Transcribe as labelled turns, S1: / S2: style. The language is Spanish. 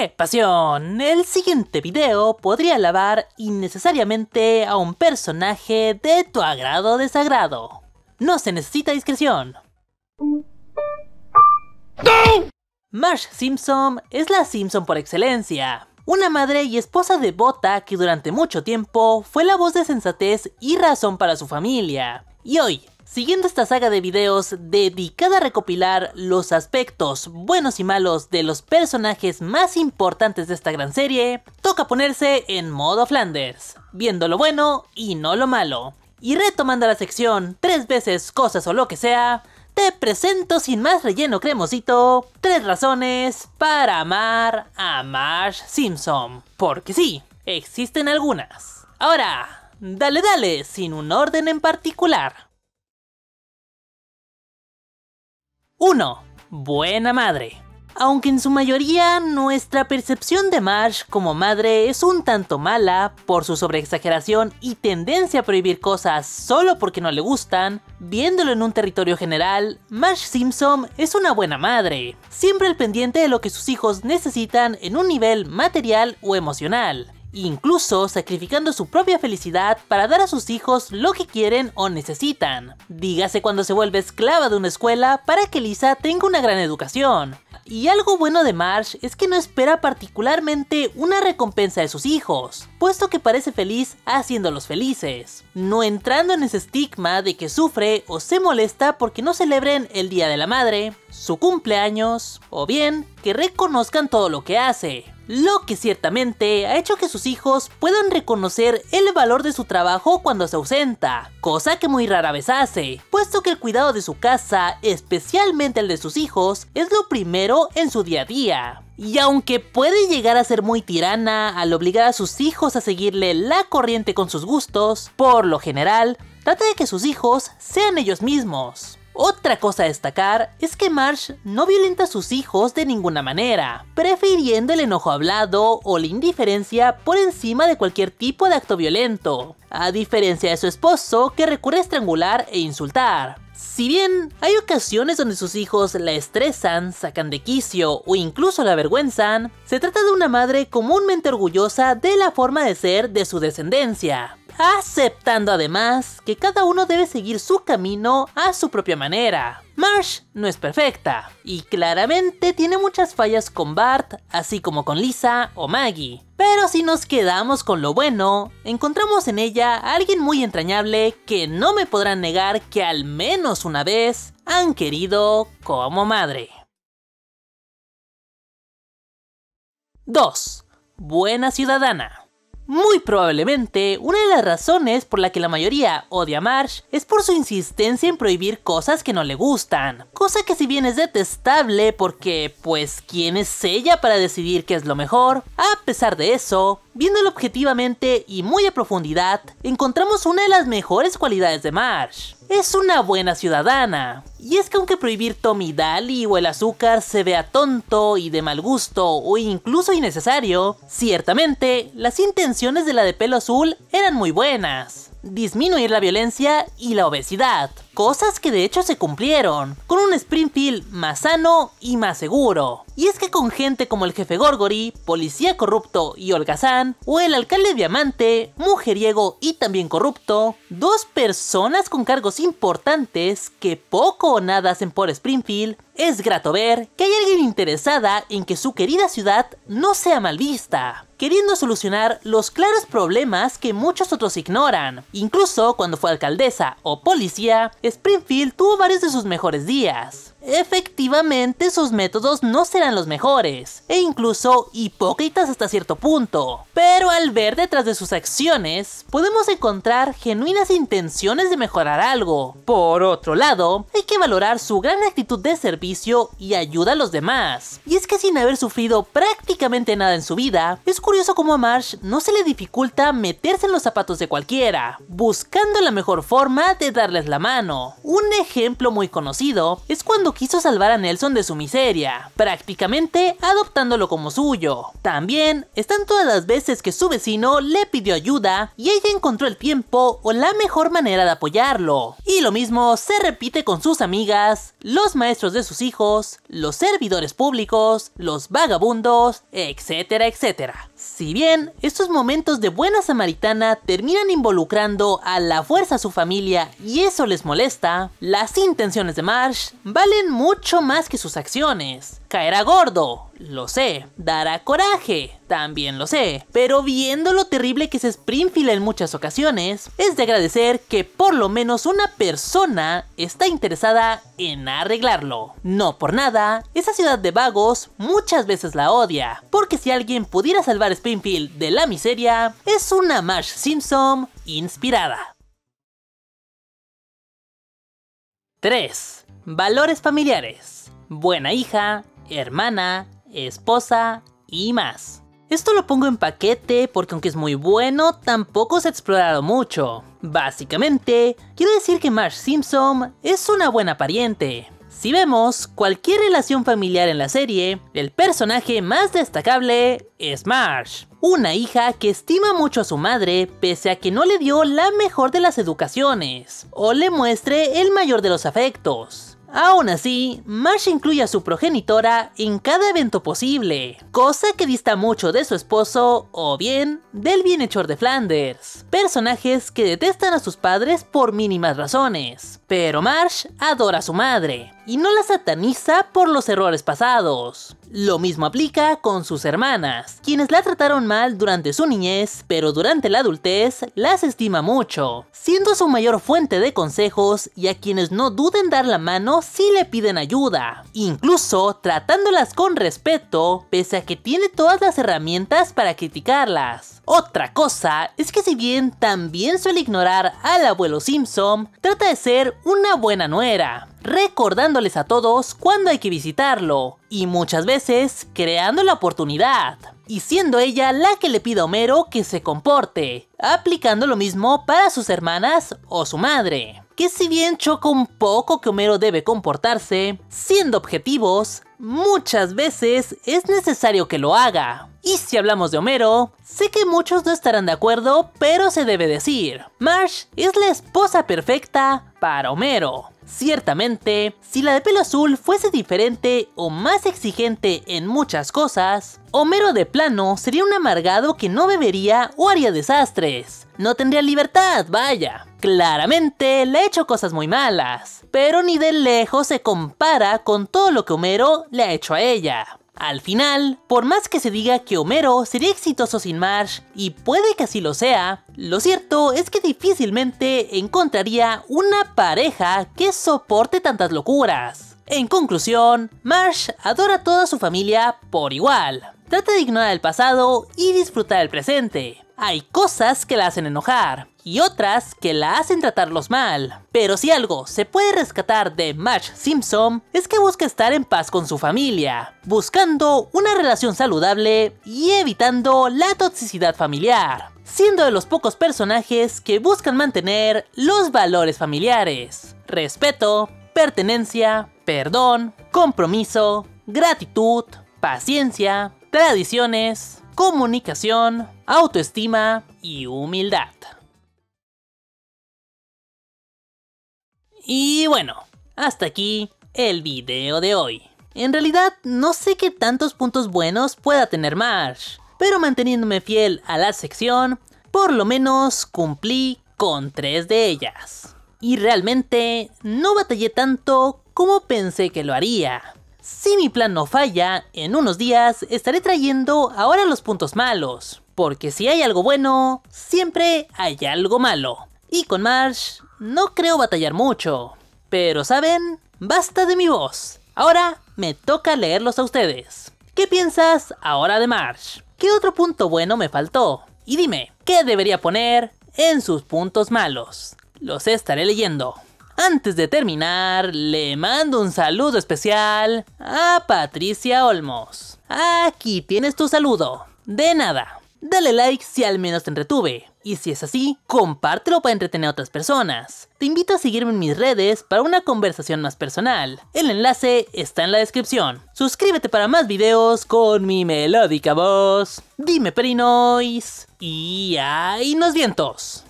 S1: ¡Qué pasión! El siguiente video podría alabar innecesariamente a un personaje de tu agrado o desagrado. No se necesita discreción. ¡No! Marsh Simpson es la Simpson por excelencia. Una madre y esposa devota que durante mucho tiempo fue la voz de sensatez y razón para su familia. Y hoy, Siguiendo esta saga de videos dedicada a recopilar los aspectos buenos y malos de los personajes más importantes de esta gran serie, toca ponerse en modo Flanders, viendo lo bueno y no lo malo. Y retomando la sección tres veces cosas o lo que sea, te presento sin más relleno cremosito tres razones para amar a Marsh Simpson. Porque sí, existen algunas. Ahora, dale dale sin un orden en particular. 1. Buena madre. Aunque en su mayoría nuestra percepción de Marge como madre es un tanto mala por su sobreexageración y tendencia a prohibir cosas solo porque no le gustan, viéndolo en un territorio general, Marsh Simpson es una buena madre, siempre al pendiente de lo que sus hijos necesitan en un nivel material o emocional incluso sacrificando su propia felicidad para dar a sus hijos lo que quieren o necesitan. Dígase cuando se vuelve esclava de una escuela para que Lisa tenga una gran educación. Y algo bueno de Marsh es que no espera particularmente una recompensa de sus hijos, puesto que parece feliz haciéndolos felices, no entrando en ese estigma de que sufre o se molesta porque no celebren el Día de la Madre, su cumpleaños o bien que reconozcan todo lo que hace, lo que ciertamente ha hecho que sus hijos puedan reconocer el valor de su trabajo cuando se ausenta, cosa que muy rara vez hace, puesto que el cuidado de su casa, especialmente el de sus hijos, es lo primero en su día a día. Y aunque puede llegar a ser muy tirana al obligar a sus hijos a seguirle la corriente con sus gustos, por lo general, trata de que sus hijos sean ellos mismos. Otra cosa a destacar es que Marsh no violenta a sus hijos de ninguna manera, prefiriendo el enojo hablado o la indiferencia por encima de cualquier tipo de acto violento, a diferencia de su esposo que recurre a estrangular e insultar. Si bien hay ocasiones donde sus hijos la estresan, sacan de quicio o incluso la avergüenzan, se trata de una madre comúnmente orgullosa de la forma de ser de su descendencia, aceptando además que cada uno debe seguir su camino a su propia manera. Marsh no es perfecta, y claramente tiene muchas fallas con Bart, así como con Lisa o Maggie. Pero si nos quedamos con lo bueno, encontramos en ella a alguien muy entrañable que no me podrán negar que al menos una vez han querido como madre. 2. Buena ciudadana. Muy probablemente, una de las razones por la que la mayoría odia a Marsh es por su insistencia en prohibir cosas que no le gustan, cosa que si bien es detestable porque, pues, ¿quién es ella para decidir qué es lo mejor? A pesar de eso, viéndolo objetivamente y muy a profundidad, encontramos una de las mejores cualidades de Marsh es una buena ciudadana. Y es que aunque prohibir Tommy Daly o el azúcar se vea tonto y de mal gusto o incluso innecesario, ciertamente las intenciones de la de pelo azul eran muy buenas. Disminuir la violencia y la obesidad, cosas que de hecho se cumplieron, con un Springfield más sano y más seguro. Y es que con gente como el jefe Gorgory, policía corrupto y holgazán, o el alcalde diamante, mujeriego y también corrupto, dos personas con cargos importantes que poco o nada hacen por Springfield, es grato ver que hay alguien interesada en que su querida ciudad no sea mal vista, queriendo solucionar los claros problemas que muchos otros ignoran. Incluso cuando fue alcaldesa o policía, Springfield tuvo varios de sus mejores días efectivamente sus métodos no serán los mejores, e incluso hipócritas hasta cierto punto. Pero al ver detrás de sus acciones, podemos encontrar genuinas intenciones de mejorar algo. Por otro lado, hay que valorar su gran actitud de servicio y ayuda a los demás. Y es que sin haber sufrido prácticamente nada en su vida, es curioso cómo a Marsh no se le dificulta meterse en los zapatos de cualquiera, buscando la mejor forma de darles la mano. Un ejemplo muy conocido es cuando quiso salvar a Nelson de su miseria, prácticamente adoptándolo como suyo. También están todas las veces que su vecino le pidió ayuda y ella encontró el tiempo o la mejor manera de apoyarlo. Y lo mismo se repite con sus amigas, los maestros de sus hijos, los servidores públicos, los vagabundos, etcétera, etcétera. Si bien estos momentos de buena samaritana terminan involucrando a la fuerza a su familia y eso les molesta, las intenciones de Marsh valen mucho más que sus acciones. Caerá gordo, lo sé, dará coraje, también lo sé, pero viendo lo terrible que es Springfield en muchas ocasiones, es de agradecer que por lo menos una persona está interesada en arreglarlo. No por nada, esa ciudad de vagos muchas veces la odia, porque si alguien pudiera salvar Springfield de la miseria, es una Marsh Simpson inspirada. 3. Valores familiares. Buena hija, hermana, esposa y más. Esto lo pongo en paquete porque aunque es muy bueno, tampoco se ha explorado mucho. Básicamente, quiero decir que Marsh Simpson es una buena pariente. Si vemos cualquier relación familiar en la serie, el personaje más destacable es Marsh, una hija que estima mucho a su madre pese a que no le dio la mejor de las educaciones o le muestre el mayor de los afectos. Aún así, Marsh incluye a su progenitora en cada evento posible, cosa que dista mucho de su esposo o bien del bienhechor de Flanders, personajes que detestan a sus padres por mínimas razones, pero Marsh adora a su madre y no la sataniza por los errores pasados. Lo mismo aplica con sus hermanas, quienes la trataron mal durante su niñez, pero durante la adultez las estima mucho, siendo su mayor fuente de consejos y a quienes no duden dar la mano si le piden ayuda, incluso tratándolas con respeto, pese a que tiene todas las herramientas para criticarlas. Otra cosa es que si bien también suele ignorar al abuelo Simpson, trata de ser una buena nuera, recordándoles a todos cuándo hay que visitarlo, y muchas veces creando la oportunidad, y siendo ella la que le pide a Homero que se comporte, aplicando lo mismo para sus hermanas o su madre. Que si bien choca un poco que Homero debe comportarse, siendo objetivos, muchas veces es necesario que lo haga. Y si hablamos de Homero, sé que muchos no estarán de acuerdo, pero se debe decir, Marsh es la esposa perfecta para Homero. Ciertamente, si la de pelo azul fuese diferente o más exigente en muchas cosas, Homero de plano sería un amargado que no bebería o haría desastres. No tendría libertad, vaya. Claramente le ha hecho cosas muy malas, pero ni de lejos se compara con todo lo que Homero le ha hecho a ella. Al final, por más que se diga que Homero sería exitoso sin Marsh, y puede que así lo sea, lo cierto es que difícilmente encontraría una pareja que soporte tantas locuras. En conclusión, Marsh adora a toda su familia por igual. Trata de ignorar el pasado y disfrutar el presente. Hay cosas que la hacen enojar, y otras que la hacen tratarlos mal. Pero si algo se puede rescatar de Marge Simpson es que busca estar en paz con su familia, buscando una relación saludable y evitando la toxicidad familiar, siendo de los pocos personajes que buscan mantener los valores familiares, respeto, pertenencia, perdón, compromiso, gratitud, paciencia, tradiciones, comunicación, autoestima y humildad. Y bueno, hasta aquí el video de hoy. En realidad no sé qué tantos puntos buenos pueda tener Marsh, pero manteniéndome fiel a la sección, por lo menos cumplí con tres de ellas. Y realmente no batallé tanto como pensé que lo haría. Si mi plan no falla, en unos días estaré trayendo ahora los puntos malos, porque si hay algo bueno, siempre hay algo malo. Y con Marsh no creo batallar mucho. Pero saben, basta de mi voz. Ahora me toca leerlos a ustedes. ¿Qué piensas ahora de Marsh? ¿Qué otro punto bueno me faltó? Y dime, ¿qué debería poner en sus puntos malos? Los estaré leyendo. Antes de terminar, le mando un saludo especial a Patricia Olmos. Aquí tienes tu saludo. De nada dale like si al menos te entretuve. Y si es así, compártelo para entretener a otras personas. Te invito a seguirme en mis redes para una conversación más personal. El enlace está en la descripción. Suscríbete para más videos con mi melódica voz. Dime Perinois. Y hay nos vientos.